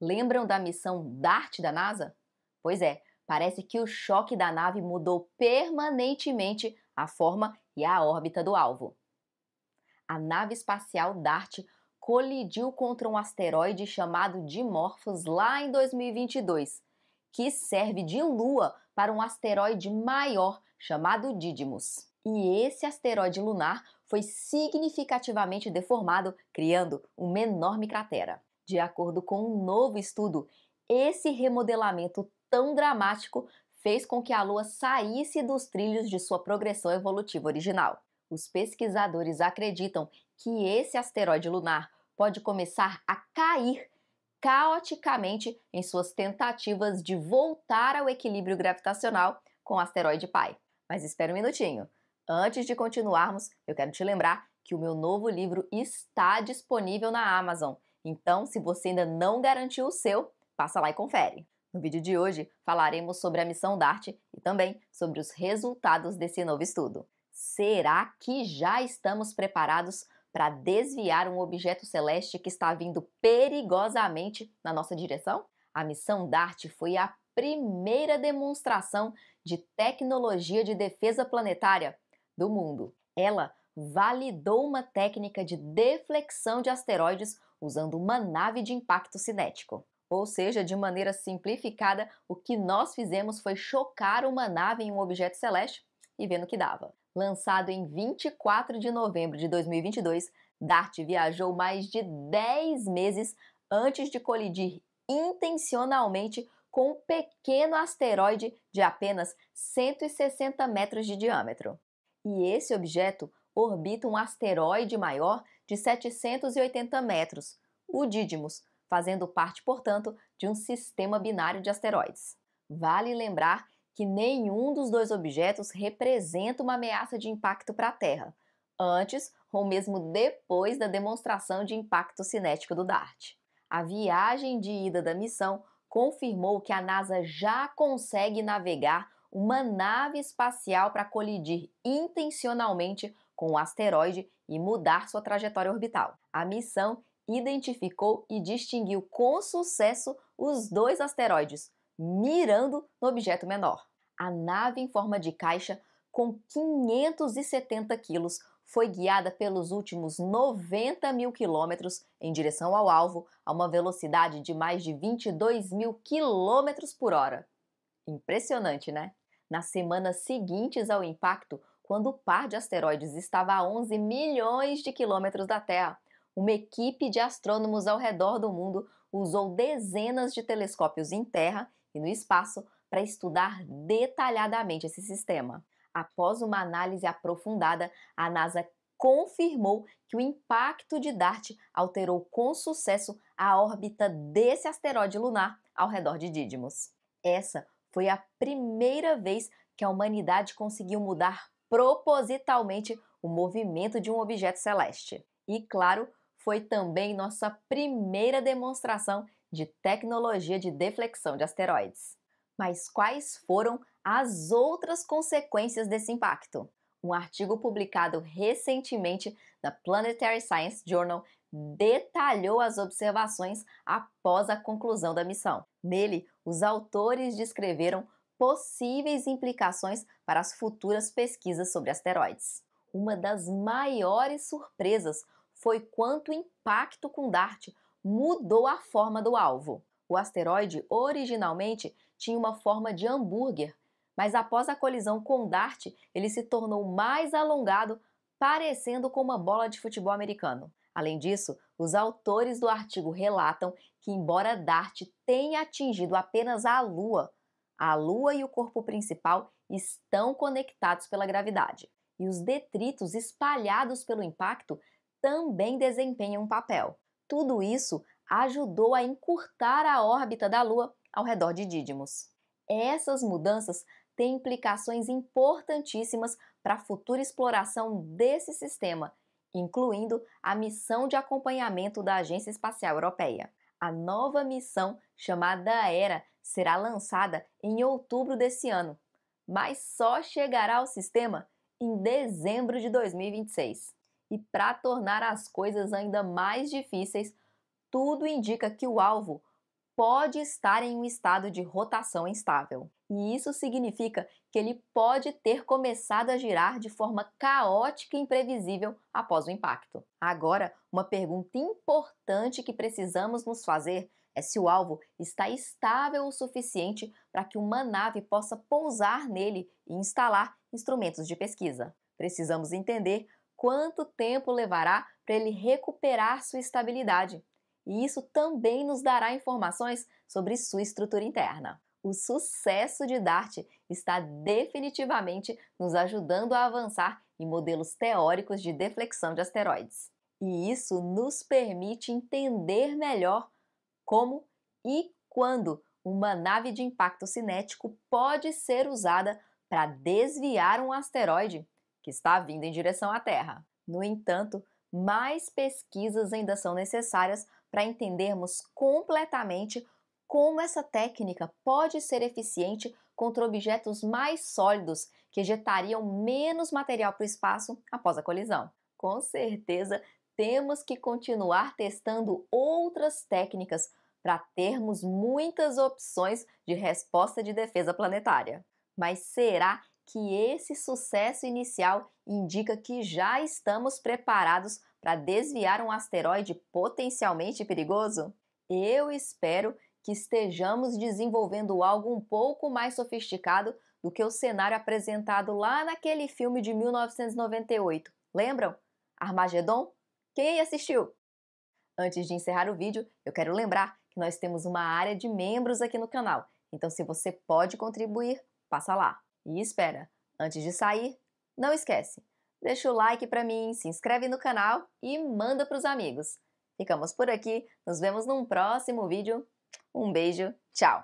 Lembram da missão DART da NASA? Pois é, parece que o choque da nave mudou permanentemente a forma e a órbita do alvo. A nave espacial DART colidiu contra um asteroide chamado Dimorphos lá em 2022, que serve de lua para um asteroide maior chamado Didymos. E esse asteroide lunar foi significativamente deformado, criando uma enorme cratera. De acordo com um novo estudo, esse remodelamento tão dramático fez com que a Lua saísse dos trilhos de sua progressão evolutiva original. Os pesquisadores acreditam que esse asteroide lunar pode começar a cair caoticamente em suas tentativas de voltar ao equilíbrio gravitacional com o asteroide pai. Mas espera um minutinho. Antes de continuarmos, eu quero te lembrar que o meu novo livro está disponível na Amazon. Então, se você ainda não garantiu o seu, passa lá e confere. No vídeo de hoje, falaremos sobre a missão DART e também sobre os resultados desse novo estudo. Será que já estamos preparados para desviar um objeto celeste que está vindo perigosamente na nossa direção? A missão DART foi a primeira demonstração de tecnologia de defesa planetária do mundo. Ela validou uma técnica de deflexão de asteroides usando uma nave de impacto cinético. Ou seja, de maneira simplificada, o que nós fizemos foi chocar uma nave em um objeto celeste e ver no que dava. Lançado em 24 de novembro de 2022, DART viajou mais de 10 meses antes de colidir intencionalmente com um pequeno asteroide de apenas 160 metros de diâmetro. E esse objeto orbita um asteroide maior de 780 metros, o Didymos, fazendo parte, portanto, de um sistema binário de asteroides. Vale lembrar que nenhum dos dois objetos representa uma ameaça de impacto para a Terra, antes ou mesmo depois da demonstração de impacto cinético do DART. A viagem de ida da missão confirmou que a NASA já consegue navegar uma nave espacial para colidir intencionalmente com o asteroide e mudar sua trajetória orbital. A missão identificou e distinguiu com sucesso os dois asteroides, mirando no objeto menor. A nave em forma de caixa, com 570 quilos, foi guiada pelos últimos 90 mil quilômetros em direção ao alvo a uma velocidade de mais de 22 mil quilômetros por hora. Impressionante, né? Nas semanas seguintes ao impacto, quando o par de asteroides estava a 11 milhões de quilômetros da Terra. Uma equipe de astrônomos ao redor do mundo usou dezenas de telescópios em terra e no espaço para estudar detalhadamente esse sistema. Após uma análise aprofundada, a NASA confirmou que o impacto de DART alterou com sucesso a órbita desse asteroide lunar ao redor de Didymos. Essa foi a primeira vez que a humanidade conseguiu mudar propositalmente o movimento de um objeto celeste. E claro, foi também nossa primeira demonstração de tecnologia de deflexão de asteroides. Mas quais foram as outras consequências desse impacto? Um artigo publicado recentemente na Planetary Science Journal detalhou as observações após a conclusão da missão. Nele, os autores descreveram possíveis implicações para as futuras pesquisas sobre asteroides. Uma das maiores surpresas foi quanto o impacto com DART mudou a forma do alvo. O asteroide originalmente tinha uma forma de hambúrguer, mas após a colisão com DART, ele se tornou mais alongado, parecendo com uma bola de futebol americano. Além disso, os autores do artigo relatam que, embora DART tenha atingido apenas a Lua, a Lua e o corpo principal estão conectados pela gravidade, e os detritos espalhados pelo impacto também desempenham um papel. Tudo isso ajudou a encurtar a órbita da Lua ao redor de Didymos. Essas mudanças têm implicações importantíssimas para a futura exploração desse sistema, incluindo a missão de acompanhamento da Agência Espacial Europeia. A nova missão, chamada ERA, será lançada em outubro desse ano, mas só chegará ao sistema em dezembro de 2026. E para tornar as coisas ainda mais difíceis, tudo indica que o alvo pode estar em um estado de rotação instável. E isso significa que ele pode ter começado a girar de forma caótica e imprevisível após o impacto. Agora, uma pergunta importante que precisamos nos fazer é se o alvo está estável o suficiente para que uma nave possa pousar nele e instalar instrumentos de pesquisa. Precisamos entender quanto tempo levará para ele recuperar sua estabilidade. E isso também nos dará informações sobre sua estrutura interna. O sucesso de DART está definitivamente nos ajudando a avançar em modelos teóricos de deflexão de asteroides. E isso nos permite entender melhor como e quando uma nave de impacto cinético pode ser usada para desviar um asteroide que está vindo em direção à Terra. No entanto, mais pesquisas ainda são necessárias para entendermos completamente como essa técnica pode ser eficiente contra objetos mais sólidos que ejetariam menos material para o espaço após a colisão. Com certeza temos que continuar testando outras técnicas para termos muitas opções de resposta de defesa planetária. Mas será que esse sucesso inicial indica que já estamos preparados para desviar um asteroide potencialmente perigoso? Eu espero que estejamos desenvolvendo algo um pouco mais sofisticado do que o cenário apresentado lá naquele filme de 1998. Lembram? Armagedon? Quem aí assistiu? Antes de encerrar o vídeo, eu quero lembrar que nós temos uma área de membros aqui no canal, então se você pode contribuir, passa lá. E espera, antes de sair, não esquece, deixa o like para mim, se inscreve no canal e manda para os amigos. Ficamos por aqui, nos vemos num próximo vídeo. Um beijo, tchau!